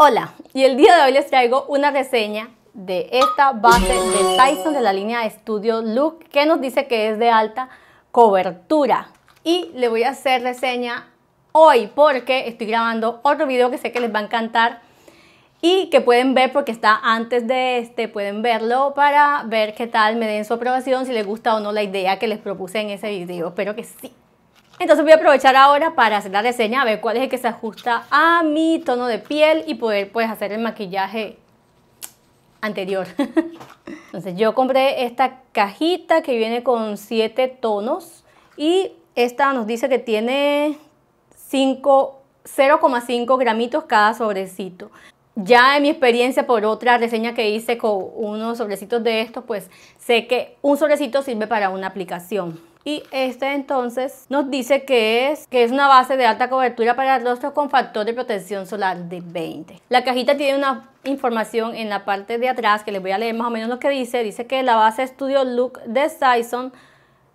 Hola, y el día de hoy les traigo una reseña de esta base de Tyson de la línea de estudio Look que nos dice que es de alta cobertura. Y le voy a hacer reseña hoy porque estoy grabando otro video que sé que les va a encantar y que pueden ver porque está antes de este, pueden verlo para ver qué tal me den su aprobación, si les gusta o no la idea que les propuse en ese video. Espero que sí. Entonces voy a aprovechar ahora para hacer la reseña, a ver cuál es el que se ajusta a mi tono de piel y poder pues hacer el maquillaje anterior. Entonces yo compré esta cajita que viene con 7 tonos y esta nos dice que tiene 0,5 gramitos cada sobrecito. Ya en mi experiencia por otra reseña que hice con unos sobrecitos de estos, pues sé que un sobrecito sirve para una aplicación y este entonces nos dice que es, que es una base de alta cobertura para el rostro con factor de protección solar de 20. La cajita tiene una información en la parte de atrás que les voy a leer más o menos lo que dice. Dice que la base Studio Look de Sison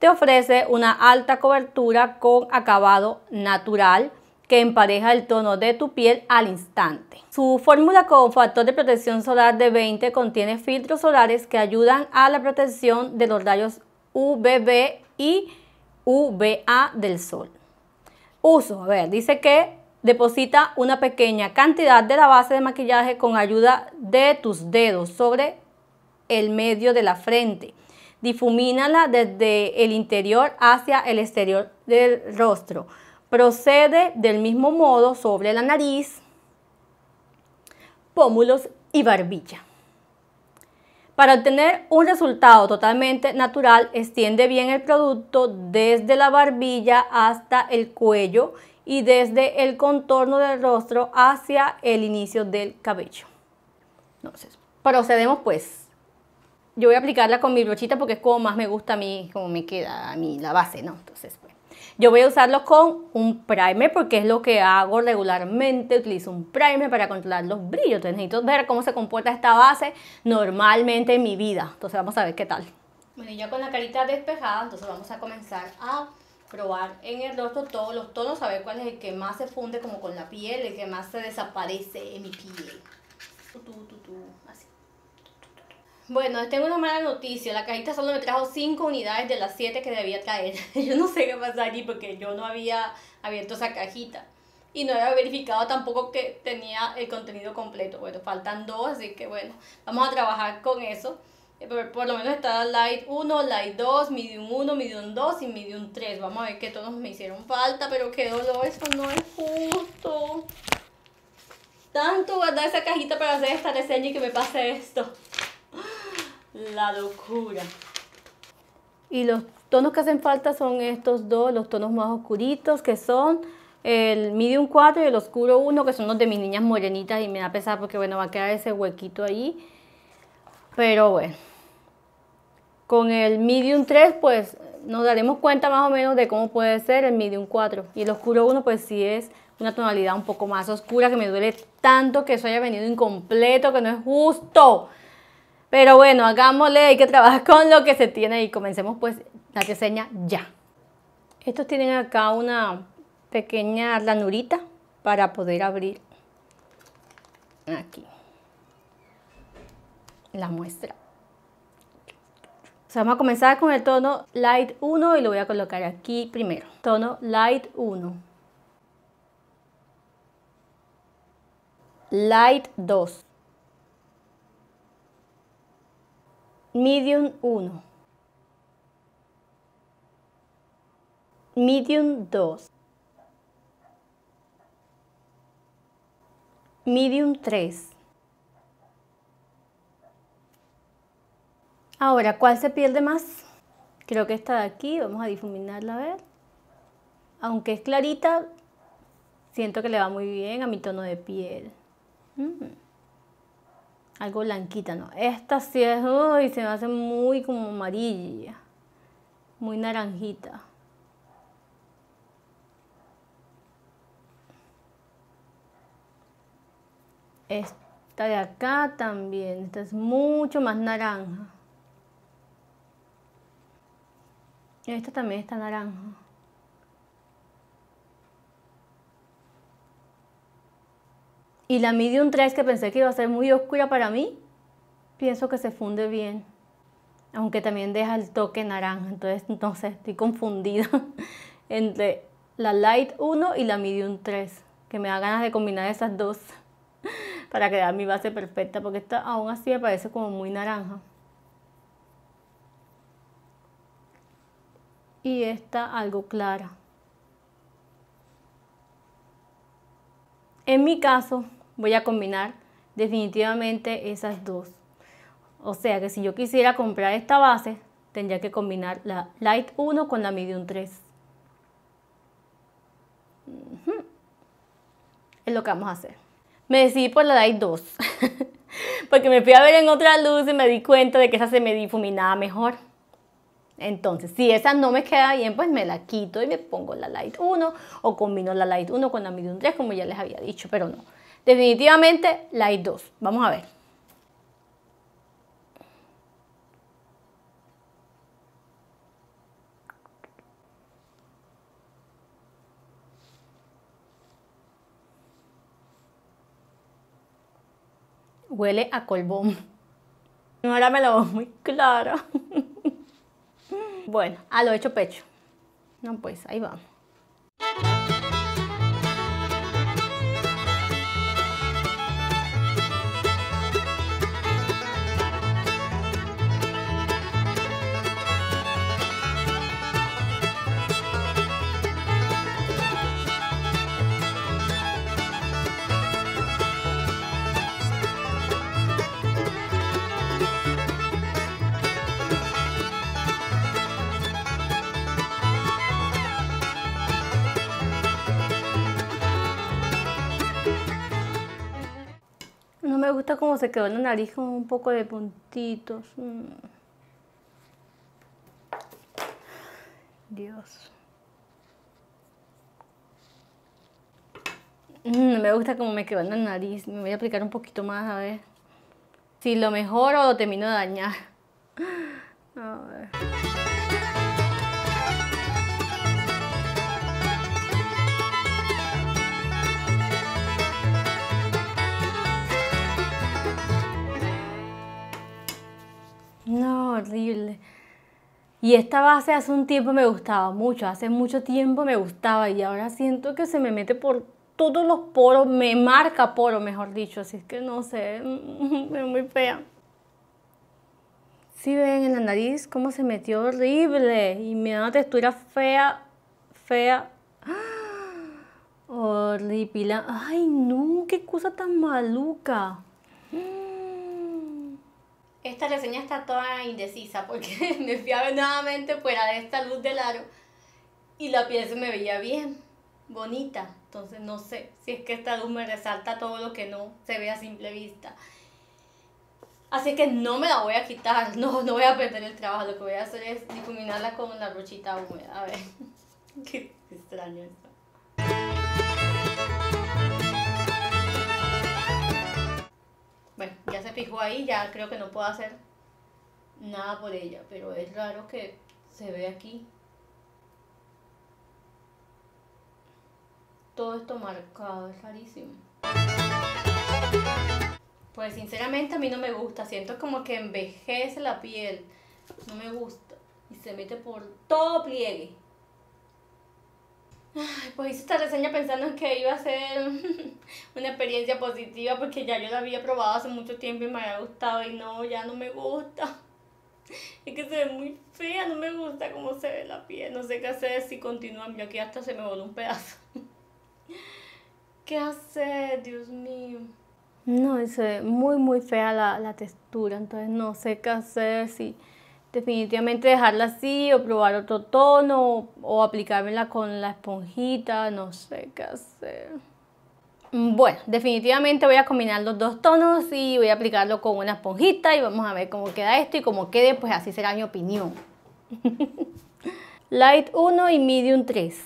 te ofrece una alta cobertura con acabado natural que empareja el tono de tu piel al instante. Su fórmula con factor de protección solar de 20 contiene filtros solares que ayudan a la protección de los rayos UVB y UVA del sol. Uso, a ver, dice que deposita una pequeña cantidad de la base de maquillaje con ayuda de tus dedos sobre el medio de la frente. Difumínala desde el interior hacia el exterior del rostro. Procede del mismo modo sobre la nariz, pómulos y barbilla. Para obtener un resultado totalmente natural, extiende bien el producto desde la barbilla hasta el cuello y desde el contorno del rostro hacia el inicio del cabello. Entonces, procedemos pues. Yo voy a aplicarla con mi brochita porque es como más me gusta a mí, como me queda a mí la base, ¿no? Entonces, bueno. Pues. Yo voy a usarlos con un primer porque es lo que hago regularmente. Utilizo un primer para controlar los brillos. Entonces necesito ver cómo se comporta esta base normalmente en mi vida. Entonces vamos a ver qué tal. Bueno, ya con la carita despejada, entonces vamos a comenzar a probar en el rostro todos los tonos, a ver cuál es el que más se funde como con la piel, el que más se desaparece en mi piel. Bueno, tengo una mala noticia. La cajita solo me trajo 5 unidades de las 7 que debía traer. yo no sé qué pasa allí porque yo no había abierto esa cajita. Y no había verificado tampoco que tenía el contenido completo. Bueno, faltan 2, así que bueno, vamos a trabajar con eso. Eh, por, lo menos está Light 1, Light 2, Medium 1, Medium 2 y Medium 3. Vamos a ver qué todos me hicieron falta, pero qué dolor, eso no es justo. Tanto guardar esa cajita para hacer esta reseña y que me pase esto la locura. Y los tonos que hacen falta son estos dos, los tonos más oscuritos que son el medium 4 y el oscuro 1 que son los de mis niñas morenitas y me da pesar porque bueno va a quedar ese huequito ahí. Pero bueno, con el medium 3 pues nos daremos cuenta más o menos de cómo puede ser el medium 4 y el oscuro 1 pues sí es una tonalidad un poco más oscura que me duele tanto que eso haya venido incompleto, que no es justo. Pero bueno, hagámosle, hay que trabajar con lo que se tiene y comencemos pues la reseña ya. Estos tienen acá una pequeña ranurita para poder abrir aquí la muestra. vamos a comenzar con el tono Light 1 y lo voy a colocar aquí primero. Tono Light 1. Light 2. Medium 1. Medium 2. Medium 3. Ahora, ¿cuál se pierde más? Creo que esta de aquí, vamos a difuminarla a ver. Aunque es clarita, siento que le va muy bien a mi tono de piel. Mm algo blanquita, ¿no? Esta sí es, uy, se me hace muy como amarilla, muy naranjita. Esta de acá también, esta es mucho más naranja. Esta también está naranja. Y la medium 3 que pensé que iba a ser muy oscura para mí, pienso que se funde bien. Aunque también deja el toque naranja, entonces no sé, estoy confundida entre la light 1 y la medium 3, que me da ganas de combinar esas dos para crear mi base perfecta, porque esta aún así me parece como muy naranja. Y esta algo clara. En mi caso, voy a combinar definitivamente esas dos. O sea que si yo quisiera comprar esta base, tendría que combinar la Light 1 con la Medium 3. Es lo que vamos a hacer. Me decidí por la Light 2, porque me fui a ver en otra luz y me di cuenta de que esa se me difuminaba mejor. Entonces, si esa no me queda bien, pues me la quito y me pongo la Light 1 o combino la Light 1 con la Medium 3, como ya les había dicho, pero no. Definitivamente la I2. Vamos a ver. Huele a colbón. Ahora me lo veo muy claro. bueno, a lo hecho pecho. No, pues ahí vamos. me gusta cómo se quedó en la nariz con un poco de puntitos. Mm. Dios. Mm, me gusta cómo me quedó en la nariz. Me voy a aplicar un poquito más a ver si lo mejor o lo termino de dañar. A ver. Y esta base hace un tiempo me gustaba mucho, hace mucho tiempo me gustaba y ahora siento que se me mete por todos los poros, me marca poro, mejor dicho, así es que no sé, es muy fea. Si ven en la nariz cómo se metió horrible y me da una textura fea, fea. Horripila. Ay, no, qué cosa tan maluca. Esta reseña está toda indecisa porque me fiaba nuevamente fuera de esta luz del aro y la piel se me veía bien, bonita. Entonces no sé si es que esta luz me resalta todo lo que no se ve a simple vista. Así que no me la voy a quitar, no, no voy a perder el trabajo. Lo que voy a hacer es difuminarla con una brochita húmeda. A ver, qué extraño esto. Bueno, ya se fijó ahí, ya creo que no puedo hacer nada por ella, pero es raro que se ve aquí. Todo esto marcado, es rarísimo. Pues sinceramente a mí no me gusta, siento como que envejece la piel, no me gusta y se mete por todo pliegue pues hice esta reseña pensando que iba a ser una experiencia positiva porque ya yo la había probado hace mucho tiempo y me había gustado y no, ya no me gusta. Es que se ve muy fea, no me gusta cómo se ve la piel, no sé qué hacer si continúan, yo aquí hasta se me voló un pedazo. ¿Qué hacer, Dios mío? No, se ve muy muy fea la, textura, entonces no sé qué hacer si definitivamente dejarla así o probar otro tono o, aplicármela con la esponjita, no sé qué hacer. Bueno, definitivamente voy a combinar los dos tonos y voy a aplicarlo con una esponjita y vamos a ver cómo queda esto y cómo quede, pues así será mi opinión. light 1 y medium 3.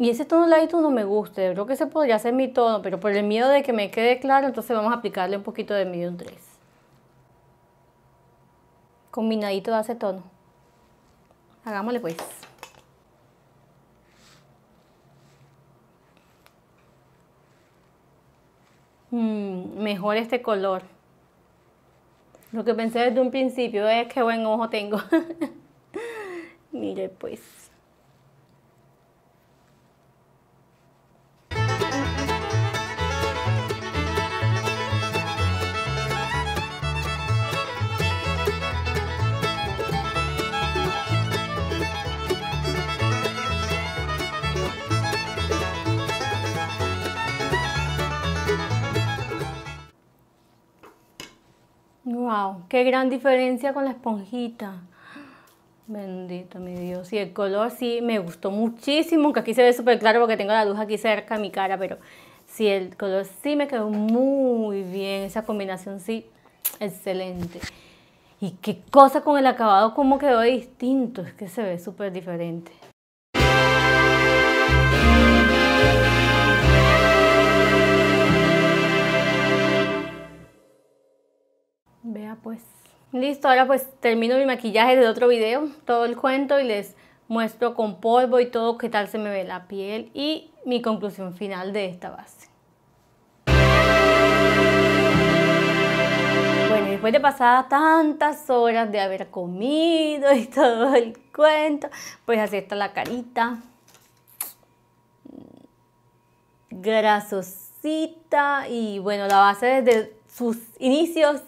Y ese tono light 1 me gusta, creo que ese podría ser mi tono, pero por el miedo de que me quede claro, entonces vamos a aplicarle un poquito de medium 3 combinadito de tono. Hagámosle pues. Mm, mejor este color. Lo que pensé desde un principio es que buen ojo tengo. Mire pues. Wow, qué gran diferencia con la esponjita. Bendito mi Dios. Y el color sí me gustó muchísimo, aunque aquí se ve súper claro porque tengo la luz aquí cerca a mi cara, pero sí, el color sí me quedó muy bien. Esa combinación sí, excelente. Y qué cosa con el acabado, cómo quedó distinto. Es que se ve súper diferente. pues. Listo, ahora pues termino mi maquillaje del otro video, todo el cuento y les muestro con polvo y todo qué tal se me ve la piel y mi conclusión final de esta base. Bueno, después de pasar tantas horas de haber comido y todo el cuento, pues así está la carita. Grasosita y bueno, la base desde sus inicios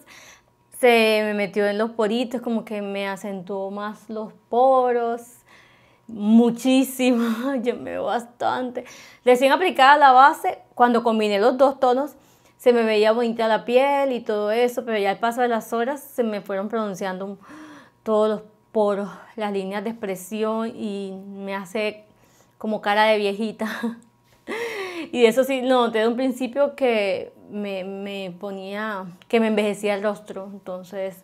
se me metió en los poritos, como que me acentuó más los poros, muchísimo, yo llamé bastante. Recién aplicada la base, cuando combiné los dos tonos, se me veía bonita la piel y todo eso, pero ya al paso de las horas se me fueron pronunciando todos los poros, las líneas de expresión y me hace como cara de viejita. Y eso sí, no, desde un principio que me, ponía, que me envejecía el rostro. Entonces,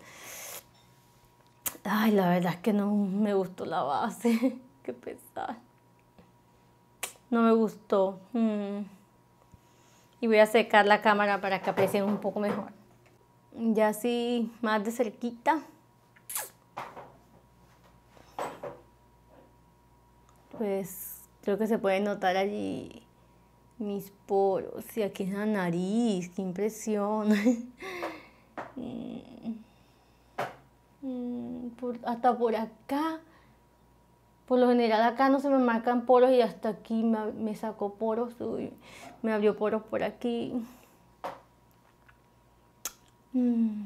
ay, la verdad es que no me gustó la base. Qué pesar. No me gustó. Mm. Y voy a secar la cámara para que aprecien un poco mejor. Ya así, más de cerquita. Pues creo que se puede notar allí mis poros y aquí es la nariz, qué impresión. Mm. Mm, hasta por acá. Por lo general acá no se me marcan poros y hasta aquí me, sacó poros, me abrió poros por aquí. Mm.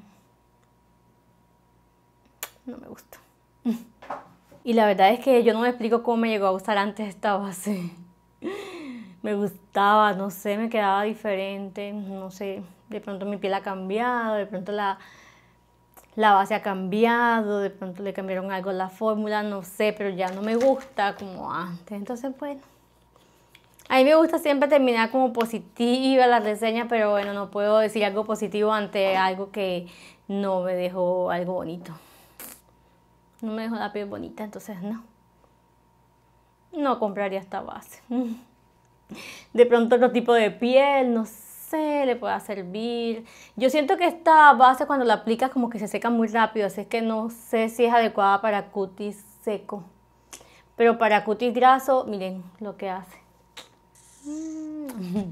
No me gusta. Y la verdad es que yo no me explico cómo me llegó a usar antes esta base me gustaba, no sé, me quedaba diferente, no sé, de pronto mi piel ha cambiado, de pronto la, la base ha cambiado, de pronto le cambiaron algo la fórmula, no sé, pero ya no me gusta como antes. Entonces, bueno, a mí me gusta siempre terminar como positiva la reseña, pero bueno, no puedo decir algo positivo ante algo que no me dejó algo bonito. No me dejó la piel bonita, entonces no. No compraría esta base. de pronto otro tipo de piel, no sé, le pueda servir. Yo siento que esta base cuando la aplicas como que se seca muy rápido, así que no sé si es adecuada para cutis seco. Pero para cutis graso, miren lo que hace. Mm.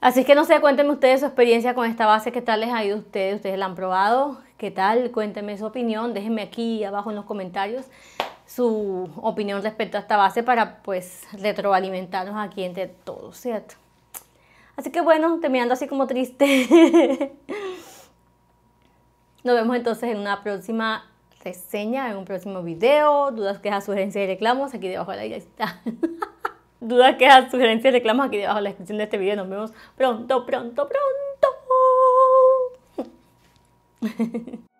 Así que no sé, cuéntenme ustedes su experiencia con esta base, qué tal les ha ido a ustedes, ustedes la han probado, qué tal, cuéntenme su opinión, déjenme aquí abajo en los comentarios su opinión respecto a esta base para pues retroalimentarnos aquí entre todos, ¿cierto? Así que bueno, terminando así como triste. Nos vemos entonces en una próxima reseña, en un próximo video. Dudas, quejas, sugerencias y reclamos aquí debajo de la está. Dudas, quejas, sugerencias y reclamos aquí debajo de la descripción de este video. Nos vemos pronto, pronto, pronto.